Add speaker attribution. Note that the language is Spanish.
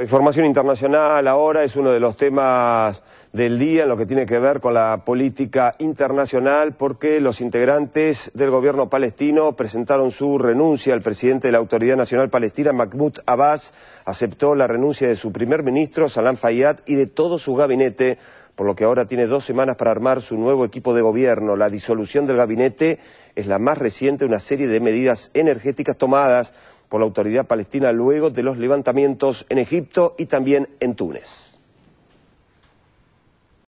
Speaker 1: La información internacional ahora es uno de los temas del día en lo que tiene que ver con la política internacional porque los integrantes del gobierno palestino presentaron su renuncia. El presidente de la Autoridad Nacional Palestina, Mahmoud Abbas, aceptó la renuncia de su primer ministro, Salam Fayyad, y de todo su gabinete, por lo que ahora tiene dos semanas para armar su nuevo equipo de gobierno. La disolución del gabinete es la más reciente de una serie de medidas energéticas tomadas por la autoridad palestina luego de los levantamientos en Egipto y también en Túnez.